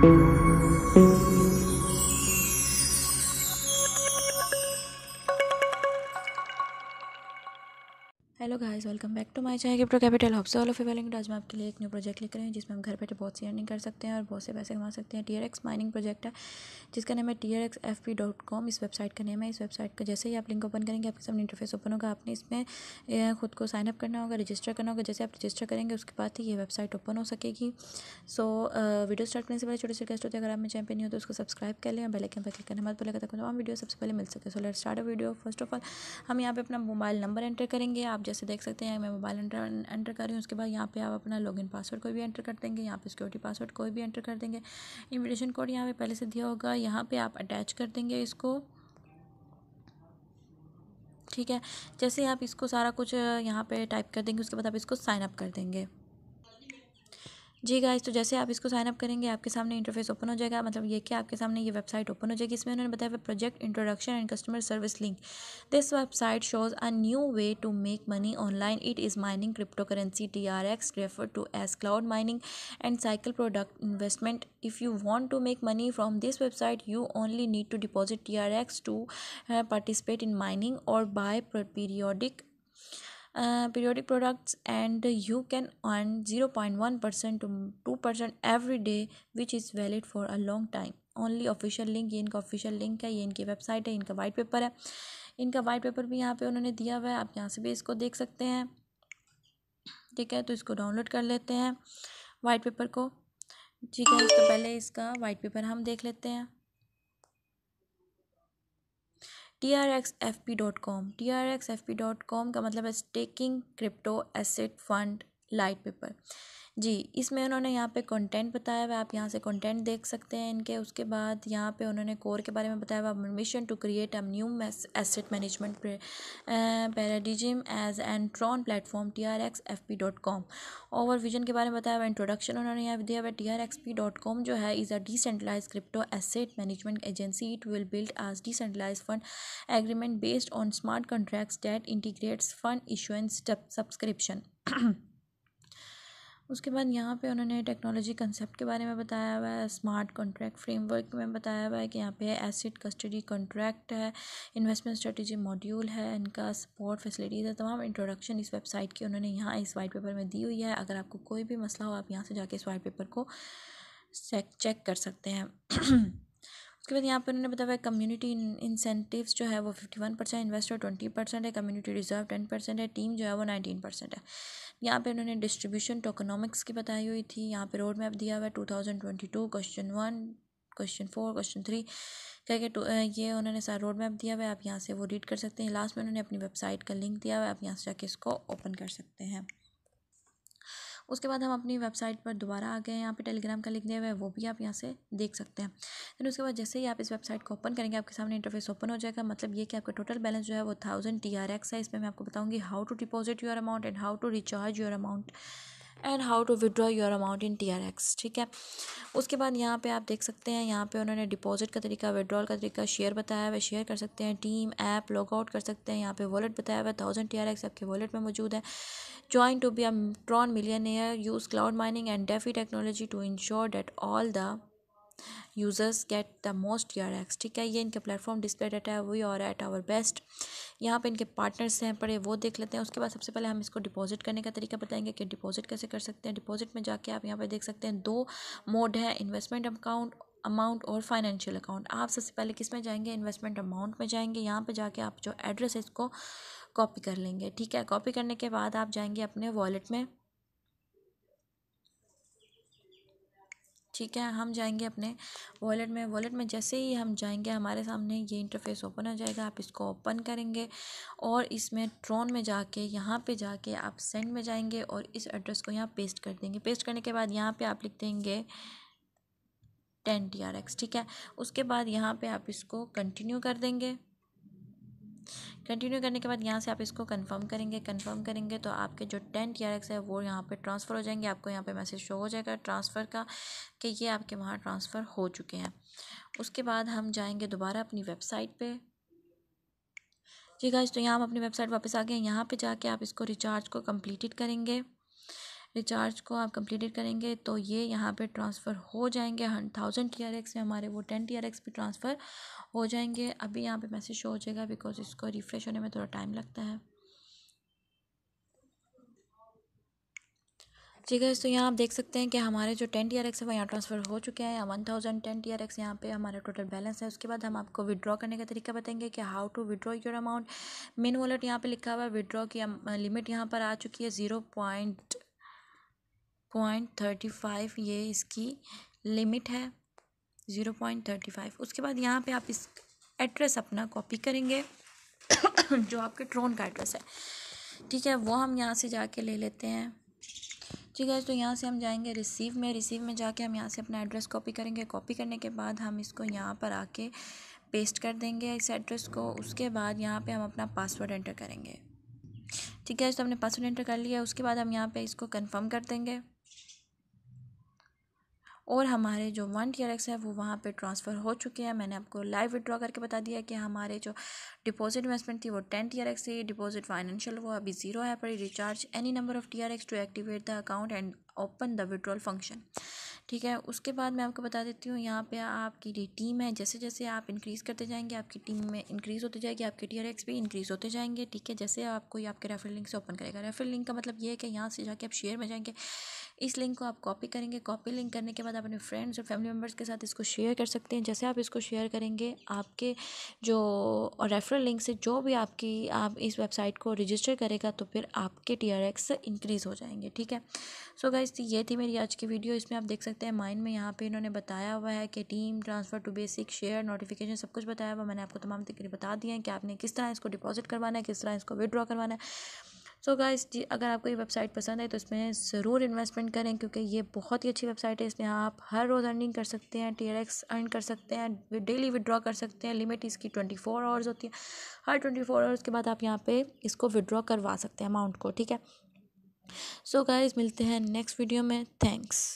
thank you guys welcome back to my channel crypto capital hubs all of welling आज मैं आपके लिए एक न्यू प्रोजेक्ट लेकर हैं जिसमें हम घर बैठे बहुत सी अर्निंग कर सकते हैं और बहुत से पैसे कमा सकते हैं टी एक्स माइनिंग प्रोजेक्ट है जिसका नाम है T X F P dot com इस वेबसाइट का नेम है इस वेबसाइट का जैसे ही आप लिंक ओपन करेंगे आपके सामने इंटरफेस ओपन होगा आपने इसमें खुद को साइनअप अप करना होगा रजिस्टर करना होगा जैसे आप रजिस्टर करेंगे उसके बाद ही ये वेबसाइट ओपन हो सकेगी सो वीडियो स्टार्ट करने से पहले छोटे से रिक्वेस्ट होते हैं अगर आप मेरे नहीं हो तो उसको सब्सक्राइब कर लें बेलाइकन पर क्लिक करना मत भूलेगा तक तमाम वीडियो सबसे पहले मिल सके so let start video first of all हम यहाँ पर अपना मोबाइल नंबर एंटर करेंगे आप जैसे देख सकते हैं मैं मोबाइल एंटर एंटर कर रही हूँ उसके बाद यहाँ पे आप अपना लॉगिन पासवर्ड कोई भी एंटर कर देंगे यहाँ पे सिक्योरिटी पासवर्ड कोई भी एंटर कर देंगे इन्विटेशन कोड यहाँ पे पहले से दिया होगा यहाँ पे आप अटैच कर देंगे इसको ठीक है जैसे आप इसको सारा कुछ यहाँ पे टाइप कर देंगे उसके बाद आप इसको साइन अप कर देंगे जी गाइस तो जैसे आप इसको साइनअप करेंगे आपके सामने इंटरफेस ओपन हो जाएगा मतलब ये कि आपके सामने ये वेबसाइट ओपन हो जाएगी इसमें उन्होंने बताया हुआ project introduction and customer service link this website shows a new way to make money online it is mining crypto currency T R X refer to as cloud mining and cycle product investment if you want to make money from this website you only need to deposit T R X to participate in mining और buy periodic periodic products and you can earn 0.1% to 2% every day which is valid for a long time only official link ये इनका official link है ये इनकी website है इनका white paper है इनका वाइट पेपर भी यहाँ पे उन्होंने दिया हुआ है आप यहाँ से भी इसको देख सकते हैं ठीक है तो इसको डाउनलोड कर लेते हैं वाइट पेपर को ठीक है तो पहले इसका वाइट पेपर हम देख लेते हैं T R X F P dot com T R X F P dot com का मतलब है staking crypto asset fund light paper जी इसमें उन्होंने यहाँ पे कंटेंट बताया हुआ आप यहाँ से कंटेंट देख सकते हैं इनके उसके बाद यहाँ पे उन्होंने कोर के बारे में बताया हुआ mission to create a new asset management paradigm as and Tron platform T R X F P dot com our vision के बारे में बताया हुआ इंट्रोडक्शन उन्होंने यहाँ दिया हुआ T R X P dot com जो है is a decentralize crypto asset management agency it will build आज decentralize fund agreement based on smart contracts that integrates fund issuance subscription उसके बाद यहाँ पे उन्होंने टेक्नोलॉजी कंसेप्ट के बारे में बताया हुआ है स्मार्ट कॉन्ट्रैक्ट फ्रेमवर्क में बताया हुआ है कि यहाँ पे एसिड कस्टडी कॉन्ट्रैक्ट है इन्वेस्टमेंट स्ट्रेटजी मॉड्यूल है इनका सपोर्ट फैसिलिटीज़ है तमाम इंट्रोडक्शन इस वेबसाइट की उन्होंने यहाँ इस वाइट पेपर में दी हुई है अगर आपको कोई भी मसला हो आप यहाँ से जाके इस वाइट पेपर को चेक कर सकते हैं उसके बाद यहाँ पर उन्होंने बताया कम्युनिटी इंसेंटिव जो है वो fifty one percent investor twenty percent है कम्युनिटी रिजर्व टेन परसेंट है टीम जो है वो नाइनटीन परसेंट है यहाँ पर उन्होंने डिस्ट्रीब्यूशन टोकोनॉमिक्स की बताई हुई थी यहाँ पर रोड मैप दिया हुआ है two thousand twenty two question one question four question three क्या तो ये उन्होंने सारा रोड मैप दिया हुआ है आप यहाँ से वो रीड कर सकते हैं लास्ट में उन्होंने अपनी वेबसाइट का लिंक दिया हुआ है आप यहाँ से जाके इसको ओपन कर सकते हैं उसके बाद हम अपनी वेबसाइट पर दोबारा आ गए यहाँ पे टेलीग्राम का लिंक दिया हुआ है वो भी आप यहाँ से देख सकते हैं फिर उसके बाद जैसे ही आप इस वेबसाइट को ओपन करेंगे आपके सामने इंटरफेस ओपन हो जाएगा मतलब ये कि आपका टोटल बैलेंस जो है वो थाउजेंड टी आर एक्स है इसमें मैं आपको बताऊँगी how to deposit your amount and how to recharge your amount and how to withdraw your amount in T R X ठीक है उसके बाद यहाँ पे आप देख सकते हैं यहाँ पे उन्होंने डिपॉजिट का तरीका विदड्रॉल का तरीका शेयर बताया हुआ शेयर कर सकते हैं टीम ऐप लॉगआउट कर सकते हैं यहाँ पे वॉलेट बताया हुआ थाउजेंड टी आर एक्स आपके वॉलेट में मौजूद है join to be a Tron million use cloud mining and DeFi technology to ensure that all the users get the most यार एक्स ठीक है ये इनके प्लेटफॉर्म डिस्प्ले डाटा है we are at our best यहाँ पे इनके पार्टनर्स हैं पड़े वो देख लेते हैं उसके बाद सबसे पहले हम इसको डिपॉजिट करने का तरीका बताएंगे कि डिपॉजिट कैसे कर सकते हैं डिपॉजिट में जाके आप यहाँ पर देख सकते हैं दो मोड है इन्वेस्टमेंट अकाउंट अमाउंट और फाइनेंशियल अकाउंट आप सबसे पहले किस में जाएंगे इन्वेस्टमेंट अमाउंट में जाएंगे यहाँ पे जाके आप जो एड्रेस है इसको कॉपी कर लेंगे ठीक है कॉपी करने के बाद आप जाएंगे अपने वॉलेट में ठीक है हम जाएंगे अपने वॉलेट में वॉलेट में जैसे ही हम जाएंगे हमारे सामने ये इंटरफेस ओपन हो जाएगा आप इसको ओपन करेंगे और इसमें ट्रोन में जाके यहाँ पे जाके आप सेंड में जाएंगे और इस एड्रेस को यहाँ पेस्ट कर देंगे पेस्ट करने के बाद यहाँ पे आप लिख देंगे टेन टी आर एक्स ठीक है उसके बाद यहाँ पर आप इसको कंटिन्यू कर देंगे कंटिन्यू करने के बाद यहाँ से आप इसको कंफर्म करेंगे कंफर्म करेंगे तो आपके जो टेन टी है वो यहाँ पर ट्रांसफ़र हो जाएंगे आपको यहाँ पर मैसेज शो हो जाएगा ट्रांसफ़र का कि ये आपके वहाँ ट्रांसफ़र हो चुके हैं उसके बाद हम जाएंगे दोबारा अपनी वेबसाइट पर जी है तो यहाँ हम अपनी वेबसाइट वापस आ गए यहाँ पर जाके आप इसको रिचार्ज को कम्प्लीटेड करेंगे रिचार्ज को आप कंप्लीटेड करेंगे तो ये यहाँ पे ट्रांसफ़र हो जाएंगे थाउजेंड टी आर एक्स में हमारे वो टेन टी आर एक्स भी ट्रांसफ़र हो जाएंगे अभी यहाँ पे मैसेज शो हो जाएगा बिकॉज इसको रिफ़्रेश होने में थोड़ा टाइम लगता है ठीक है तो यहाँ आप देख सकते हैं कि हमारे जो टेन टी आर एक्स है वो यहाँ ट्रांसफ़र हो चुके हैं one thousand ten T R X यहाँ पे हमारा टोटल बैलेंस है उसके बाद हम आपको विड्रॉ करने का तरीका बताएंगे कि how to withdraw your amount main wallet यहाँ पे लिखा हुआ है विड्रॉ की लिमिट यहाँ पर आ चुकी है zero point point thirty five ये इसकी लिमिट है ज़ीरो पॉइंट थर्टी फाइव उसके बाद यहाँ पे आप इस एड्रेस अपना कॉपी करेंगे जो आपके ट्रोन का एड्रेस है ठीक है वो हम यहाँ से जाके ले लेते हैं ठीक है तो यहाँ से हम जाएंगे रिसीव में रिसीव में जाके हम यहाँ से अपना एड्रेस कॉपी करेंगे कॉपी करने के बाद हम इसको यहाँ पर आके पेस्ट कर देंगे इस एड्रेस को उसके बाद यहाँ पे हम अपना पासवर्ड एंटर करेंगे ठीक है तो हमने पासवर्ड एंटर कर लिया उसके बाद हम यहाँ पे इसको कंफर्म कर देंगे और हमारे जो वन टी एक्स है वो वहाँ पे ट्रांसफ़र हो चुके हैं मैंने आपको लाइव विड्रॉ करके बता दिया कि हमारे जो डिपॉजिट इन्वेस्टमेंट थी वो टेन टी आर एक्स थी डिपॉजिट फाइनेंशियल वो अभी जीरो है पर recharge any number of T R X to activate the account and open the withdrawal function ठीक है उसके बाद मैं आपको बता देती हूँ यहाँ पे आपकी टीम है जैसे जैसे आप इंक्रीज़ करते जाएंगे आपकी टीम में इंक्रीज़ होती जाएगी आपके टी आर भी इंक्रीज़ होते जाएंगे ठीक है जैसे आप कोई आपके रेफरल लिंक से ओपन करेगा रेफरल लिंक का मतलब ये है कि यहाँ से जाके आप शेयर में जाएंगे इस लिंक को आप कॉपी करेंगे कॉपी लिंक करने के बाद अपने फ्रेंड्स और फैमिली मेम्बर्स के साथ इसको शेयर कर सकते हैं जैसे आप इसको शेयर करेंगे आपके जो रेफरल लिंक से जो भी आपकी आप इस वेबसाइट को रजिस्टर करेगा तो फिर आपके टी आर एक्स इंक्रीज़ हो जाएंगे ठीक है सो so गाइज ये थी मेरी आज की वीडियो इसमें आप देख सकते सकते हैं माइंड में यहाँ पे इन्होंने बताया हुआ है कि team transfer to basic share notification सब कुछ बताया हुआ मैंने आपको तमाम तकरीब बता दिया है कि आपने किस तरह इसको डिपॉजिट करवाना है किस तरह इसको विदड्रॉ करवाना है सो so गाइस जी अगर आपको ये वेबसाइट पसंद है तो इसमें ज़रूर इन्वेस्टमेंट करें क्योंकि ये बहुत ही अच्छी वेबसाइट है इसमें आप हर रोज़ अर्निंग कर सकते हैं टी अर्न कर सकते हैं डेली विदड्रॉ कर सकते हैं लिमिट इसकी ट्वेंटी फोर आवर्स होती है हर ट्वेंटी फोर आवर्स के बाद आप यहाँ पे इसको विड्रॉ करवा सकते हैं अमाउंट को ठीक है सो so गाइस मिलते हैं नेक्स्ट वीडियो में थैंक्स